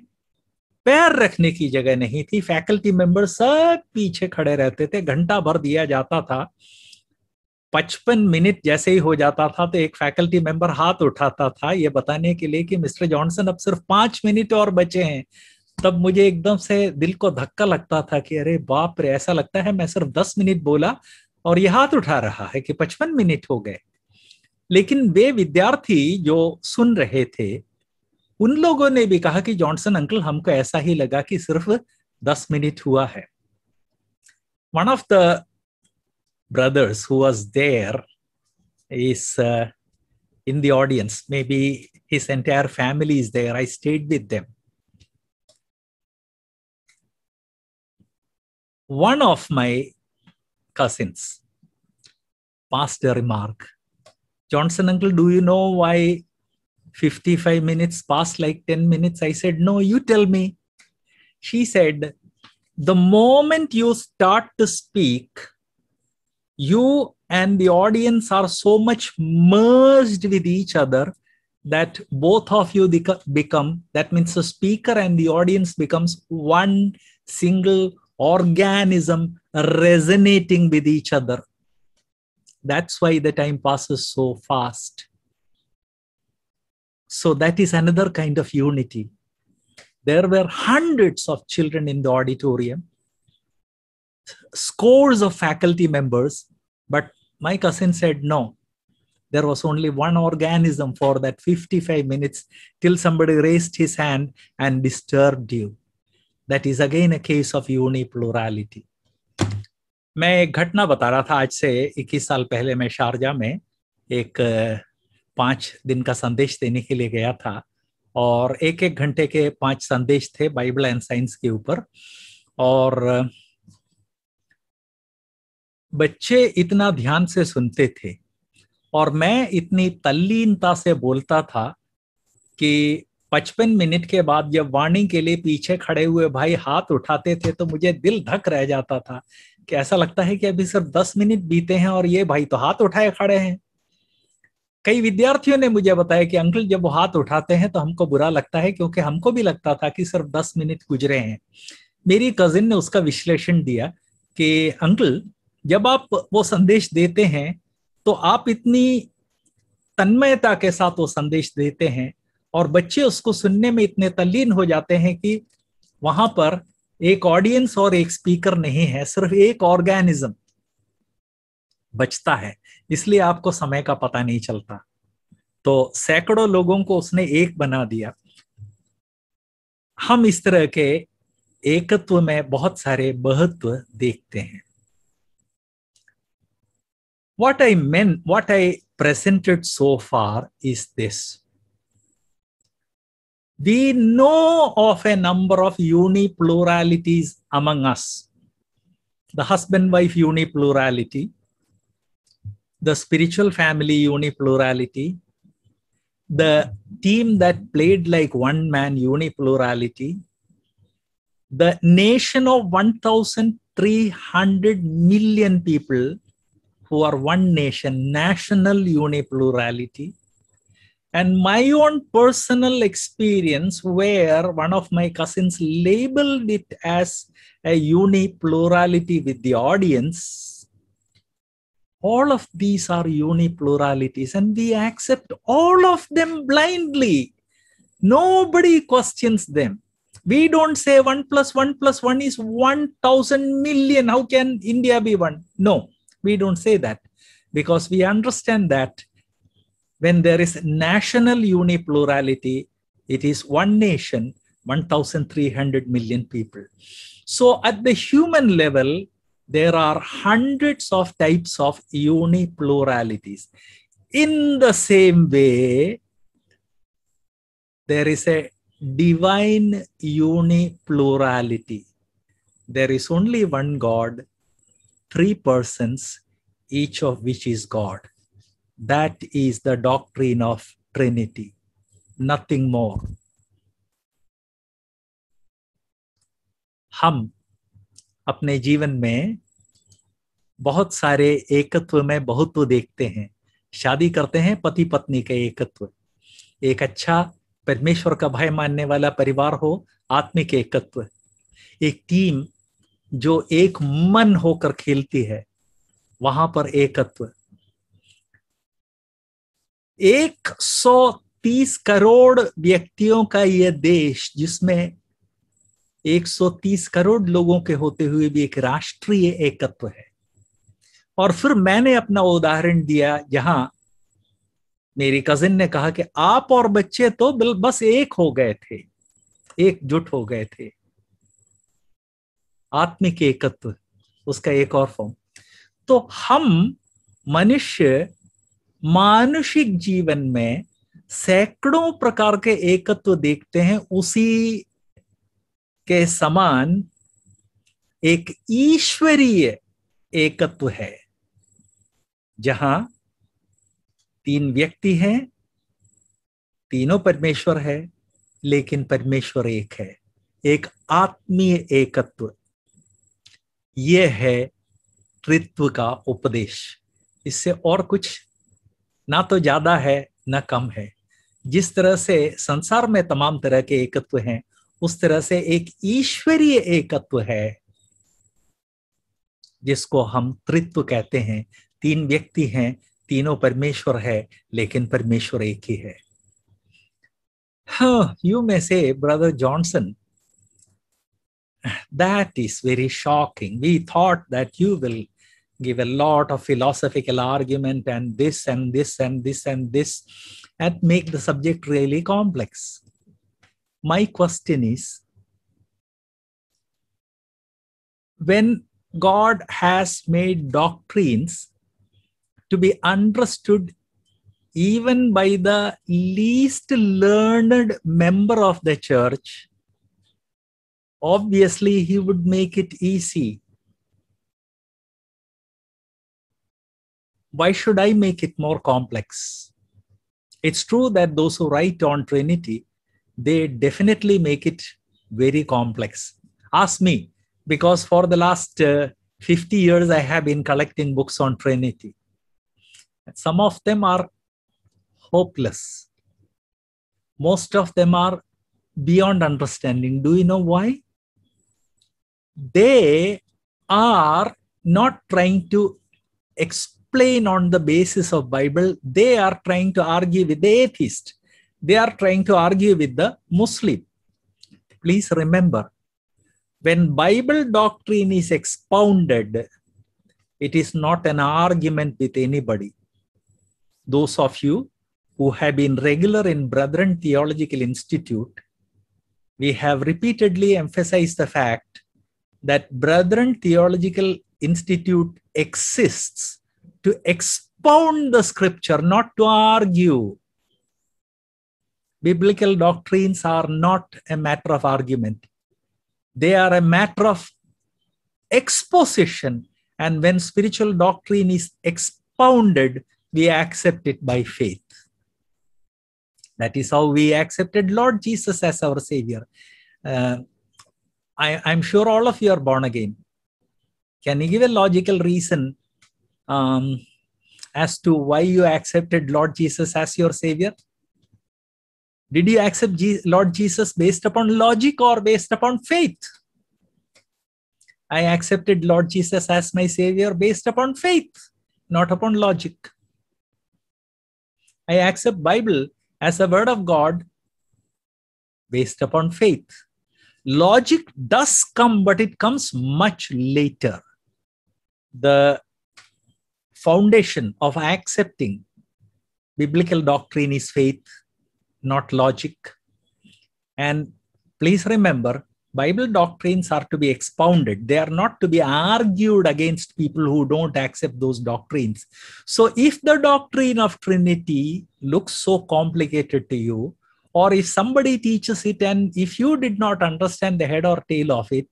पैर रखने की जगह नहीं थी फैकल्टी मेंबर सब पीछे खड़े रहते थे घंटा भर दिया जाता था पचपन मिनट जैसे ही हो जाता था तो एक फैकल्टी मेंबर हाथ उठाता था ये बताने के लिए कि मिस्टर जॉनसन अब सिर्फ पांच मिनट और बचे हैं तब मुझे एकदम से दिल को धक्का लगता था कि अरे बाप रे ऐसा लगता है मैं सिर्फ दस मिनट बोला और ये हाथ उठा रहा है कि पचपन मिनट हो गए लेकिन वे विद्यार्थी जो सुन रहे थे उन लोगों ने भी कहा कि जॉनसन अंकल हमको ऐसा ही लगा कि सिर्फ दस मिनट हुआ है one of the brothers who was there is uh, in the audience. Maybe his entire family is there. I stayed with them. One of my cousins passed a remark Johnson, uncle, do you know why 55 minutes passed like 10 minutes? I said, No, you tell me. She said, The moment you start to speak, you and the audience are so much merged with each other that both of you become that means the speaker and the audience becomes one single organism resonating with each other that's why the time passes so fast so that is another kind of unity there were hundreds of children in the auditorium scores of faculty members, but my cousin said no. There was only one organism for that 55 minutes till somebody raised his hand and disturbed you. That is again a case of uniplurality. मैं एक घटना बता रहा था आज से 21 साल पहले मैं शारजा में एक पांच दिन का संदेश देने के लिए गया था और एक एक घंटे के पांच संदेश थे बाइबल एंड साइंस के ऊपर और बच्चे इतना ध्यान से सुनते थे और मैं इतनी तल्लीनता से बोलता था कि पचपन मिनट के बाद जब वार्निंग के लिए पीछे खड़े हुए भाई हाथ उठाते थे तो मुझे दिल धक रह जाता था कि ऐसा लगता है कि अभी सिर्फ दस मिनट बीते हैं और ये भाई तो हाथ उठाए खड़े हैं कई विद्यार्थियों ने मुझे बताया कि अंकल जब वो हाथ उठाते हैं तो हमको बुरा लगता है क्योंकि हमको भी लगता था कि सिर्फ दस मिनट गुजरे हैं मेरी कजिन ने उसका विश्लेषण दिया कि अंकल जब आप वो संदेश देते हैं तो आप इतनी तन्मयता के साथ वो संदेश देते हैं और बच्चे उसको सुनने में इतने तल्लीन हो जाते हैं कि वहां पर एक ऑडियंस और एक स्पीकर नहीं है सिर्फ एक ऑर्गेनिज्म बचता है इसलिए आपको समय का पता नहीं चलता तो सैकड़ों लोगों को उसने एक बना दिया हम इस तरह के एकत्व में बहुत सारे महत्व देखते हैं What I meant, what I presented so far is this. We know of a number of unipluralities among us. The husband-wife uniplurality, the spiritual family uniplurality, the team that played like one man uniplurality, the nation of 1,300 million people who are one nation, national uniplurality. And my own personal experience, where one of my cousins labeled it as a uniplurality with the audience, all of these are unipluralities, and we accept all of them blindly. Nobody questions them we don't say 1 plus 1 plus 1 is 1000 million how can india be 1 no we don't say that because we understand that when there is national uniplurality, it is one nation, 1,300 million people. So at the human level, there are hundreds of types of unipluralities. In the same way, there is a divine uniplurality. There is only one God, three persons, each of which is God. That is the doctrine of Trinity, nothing more. हम अपने जीवन में बहुत सारे एकत्व में बहुत तो देखते हैं शादी करते हैं पति पत्नी का एकत्व एक अच्छा परमेश्वर का भय मानने वाला परिवार हो आत्मिक एकत्व एक टीम जो एक मन होकर खेलती है वहां पर एकत्व एक सौ तीस करोड़ व्यक्तियों का यह देश जिसमें एक सौ तीस करोड़ लोगों के होते हुए भी एक राष्ट्रीय एकत्व है और फिर मैंने अपना उदाहरण दिया जहां मेरी कजिन ने कहा कि आप और बच्चे तो बस एक हो गए थे एकजुट हो गए थे आत्मिक एकत्व उसका एक और फॉर्म तो हम मनुष्य मानुषिक जीवन में सैकड़ों प्रकार के एकत्व देखते हैं उसी के समान एक ईश्वरीय एकत्व है जहां तीन व्यक्ति हैं तीनों परमेश्वर है लेकिन परमेश्वर एक है एक आत्मीय एकत्व ये है तृत्व का उपदेश इससे और कुछ ना तो ज्यादा है ना कम है जिस तरह से संसार में तमाम तरह के एकत्व हैं उस तरह से एक ईश्वरीय एकत्व है जिसको हम तृत्व कहते हैं तीन व्यक्ति हैं तीनों परमेश्वर है लेकिन परमेश्वर एक ही है हाँ you may say brother Johnson that is very shocking. We thought that you will give a lot of philosophical argument and this and this and this and this and make the subject really complex. My question is when God has made doctrines to be understood even by the least learned member of the church, obviously he would make it easy. Why should I make it more complex? It's true that those who write on Trinity, they definitely make it very complex. Ask me, because for the last uh, 50 years I have been collecting books on Trinity. Some of them are hopeless. Most of them are beyond understanding. Do you know why? they are not trying to explain on the basis of bible they are trying to argue with the atheist they are trying to argue with the muslim please remember when bible doctrine is expounded it is not an argument with anybody those of you who have been regular in brethren theological institute we have repeatedly emphasized the fact that Brethren Theological Institute exists to expound the scripture, not to argue. Biblical doctrines are not a matter of argument, they are a matter of exposition. And when spiritual doctrine is expounded, we accept it by faith. That is how we accepted Lord Jesus as our Savior. Uh, I, I'm sure all of you are born again. Can you give a logical reason um, as to why you accepted Lord Jesus as your Savior? Did you accept Je- Lord Jesus based upon logic or based upon faith? I accepted Lord Jesus as my Savior based upon faith, not upon logic. I accept Bible as a word of God based upon faith, logic does come, but it comes much later. The foundation of accepting biblical doctrine is faith, not logic. And please remember, Bible doctrines are to be expounded. They are not to be argued against people who don't accept those doctrines. So if the doctrine of Trinity looks so complicated to you, or if somebody teaches it and if you did not understand the head or tail of it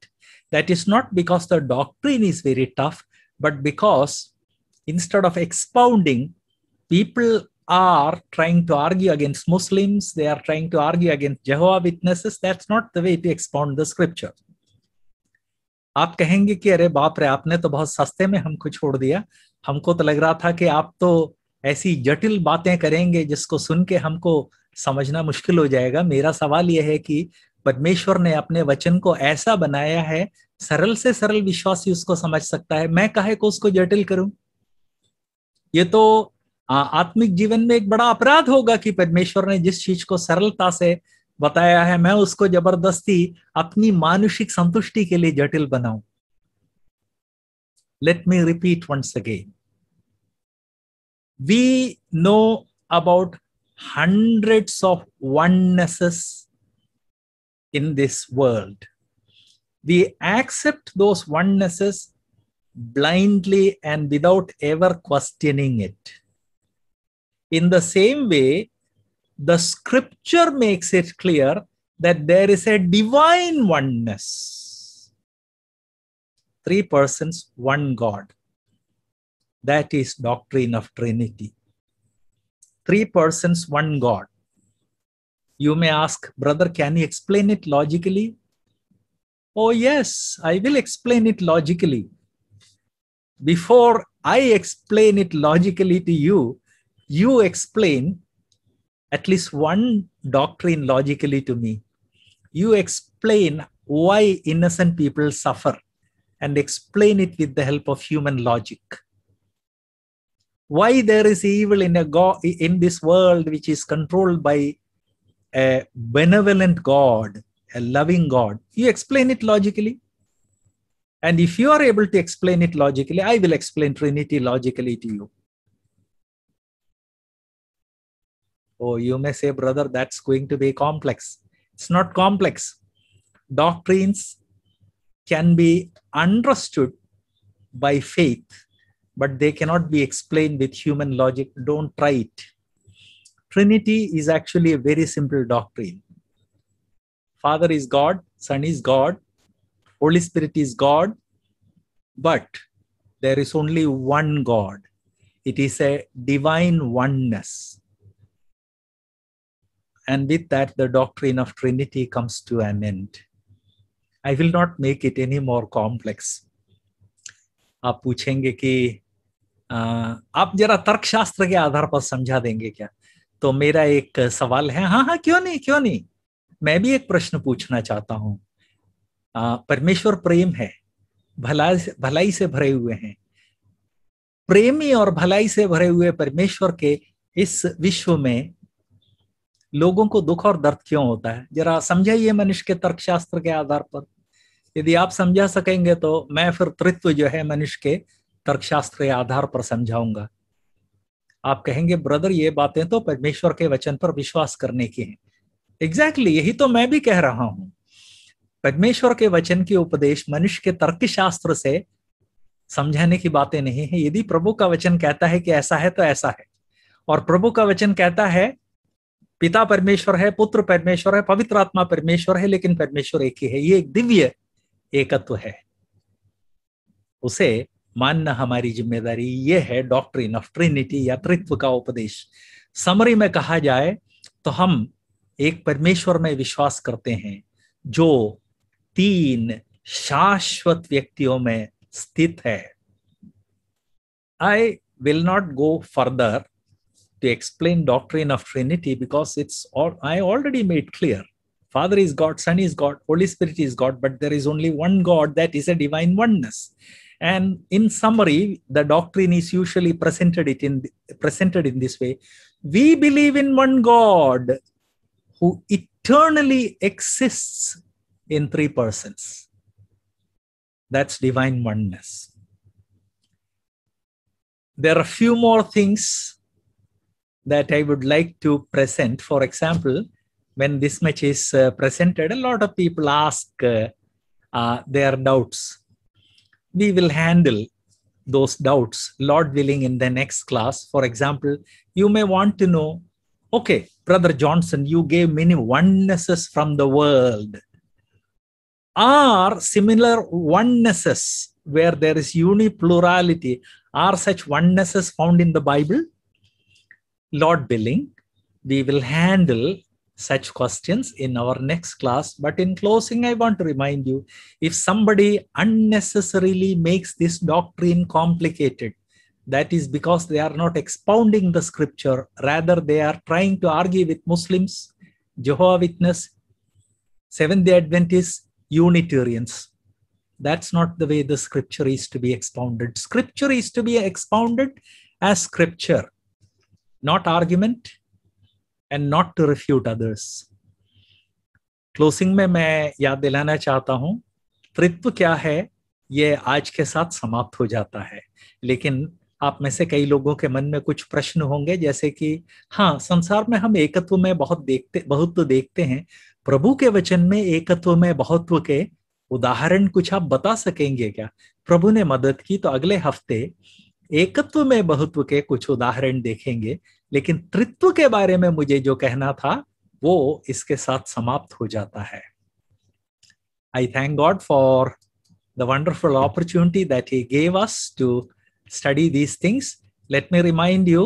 that is not because the doctrine is very tough but because instead of expounding people are trying to argue against muslims they are trying to argue against jehovah witnesses that's not the way to expound the scripture आप कहेंगे कि अरे बाप रे आपने तो बहुत सस्ते में हमको छोड़ दिया हमको तो लग रहा था कि आप तो ऐसी जटिल बातें करेंगे जिसको सुन के हमको समझना मुश्किल हो जाएगा मेरा सवाल यह है कि परमेश्वर ने अपने वचन को ऐसा बनाया है सरल से सरल विश्वासी उसको समझ सकता है मैं कहे को उसको जटिल करूं ये तो आत्मिक जीवन में एक बड़ा अपराध होगा कि परमेश्वर ने जिस चीज को सरलता से बताया है मैं उसको जबरदस्ती अपनी मानसिक संतुष्टि के लिए जटिल बनाऊं let me repeat once again we know about hundreds of onenesses in this world. We accept those onenesses blindly and without ever questioning it. In the same way, the scripture makes it clear that there is a divine oneness. Three persons, one God. That is doctrine of Trinity. Three persons, one God. You may ask, brother, can you explain it logically? Oh, yes, I will explain it logically. Before I explain it logically to you, you explain at least one doctrine logically to me. You explain why innocent people suffer and explain it with the help of human logic why there is evil in a god in this world which is controlled by a benevolent god a loving god you explain it logically and if you are able to explain it logically i will explain trinity logically to you oh you may say brother that's going to be complex it's not complex doctrines can be understood by faith but they cannot be explained with human logic. Don't try it. Trinity is actually a very simple doctrine. Father is God, Son is God, Holy Spirit is God, but there is only one God. It is a divine oneness. And with that, the doctrine of Trinity comes to an end. I will not make it any more complex. आप पूछेंगे कि आ, आप जरा तर्कशास्त्र के आधार पर समझा देंगे क्या तो मेरा एक सवाल है हाँ हाँ क्यों नहीं क्यों नहीं मैं भी एक प्रश्न पूछना चाहता हूं परमेश्वर प्रेम है भला भलाई से भरे हुए हैं प्रेमी और भलाई से भरे हुए परमेश्वर के इस विश्व में लोगों को दुख और दर्द क्यों होता है जरा समझाइए मनुष्य के तर्कशास्त्र के आधार पर यदि आप समझा सकेंगे तो मैं फिर तृत्व जो है मनुष्य के तर्कशास्त्र के आधार पर समझाऊंगा आप कहेंगे ब्रदर ये बातें तो परमेश्वर के वचन पर विश्वास करने की हैं एग्जैक्टली exactly, यही तो मैं भी कह रहा हूं परमेश्वर के वचन के उपदेश मनुष्य के तर्कशास्त्र से समझाने की बातें नहीं है यदि प्रभु का वचन कहता है कि ऐसा है तो ऐसा है और प्रभु का वचन कहता है पिता परमेश्वर है पुत्र परमेश्वर है पवित्र आत्मा परमेश्वर है लेकिन परमेश्वर एक ही है ये एक दिव्य एकत्व है उसे मानना हमारी जिम्मेदारी ये है डॉक्ट्रिन ऑफ ट्रिनिटी या त्रित्व का उपदेश समरी में कहा जाए तो हम एक परमेश्वर में विश्वास करते हैं जो तीन शाश्वत व्यक्तियों में स्थित है I will not go further to explain doctrine of Trinity because it's I already made clear Father is God, Son is God, Holy Spirit is God, but there is only one God that is a divine oneness. And in summary, the doctrine is usually presented it in presented in this way: we believe in one God who eternally exists in three persons. That's divine oneness. There are a few more things that I would like to present. For example, when this much is uh, presented, a lot of people ask uh, uh, their doubts. We will handle those doubts, Lord willing, in the next class. For example, you may want to know, okay, Brother Johnson, you gave many onenesses from the world. Are similar onenesses where there is uniplurality, are such onenesses found in the Bible? Lord willing, we will handle such questions in our next class. But in closing, I want to remind you if somebody unnecessarily makes this doctrine complicated, that is because they are not expounding the scripture, rather, they are trying to argue with Muslims, Jehovah Witness, Seventh day Adventists, Unitarians. That's not the way the scripture is to be expounded. Scripture is to be expounded as scripture, not argument, and not to refute others closing में मैं याद दिलाना चाहता हूं तृत्व क्या है ये आज के साथ समाप्त हो जाता है लेकिन आप में से कई लोगों के मन में कुछ प्रश्न होंगे जैसे कि हाँ संसार में हम एकत्व में बहुत देखते बहुत तो देखते हैं प्रभु के वचन में एकत्व में बहुत्व के उदाहरण कुछ आप बता सकेंगे क्या प्रभु ने मदद की तो अगले हफ्ते एकत्व में बहुत्व के कुछ उदाहरण देखेंगे लेकिन त्रित्व के बारे में मुझे जो कहना था वो इसके साथ समाप्त हो जाता है I thank God for the wonderful opportunity that he gave us to study these things let me remind you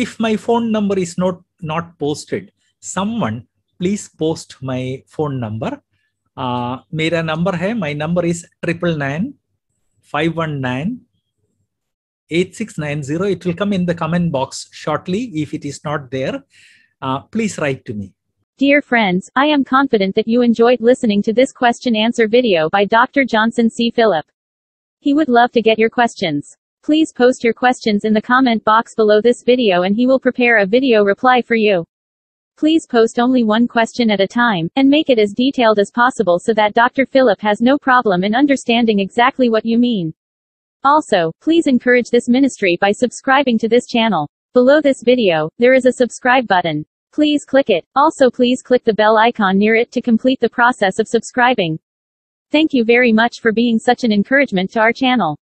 if my phone number is not not posted someone please post my phone number uh, मेरा number है my number is triple nine five one nine 8690. It will come in the comment box shortly if it is not there. Uh, please write to me. Dear friends, I am confident that you enjoyed listening to this question answer video by Dr. Johnson C. Phillip. He would love to get your questions. Please post your questions in the comment box below this video and he will prepare a video reply for you. Please post only one question at a time, and make it as detailed as possible so that Dr. Phillip has no problem in understanding exactly what you mean. Also, please encourage this ministry by subscribing to this channel. Below this video, there is a subscribe button. Please click it. Also please click the bell icon near it to complete the process of subscribing. Thank you very much for being such an encouragement to our channel.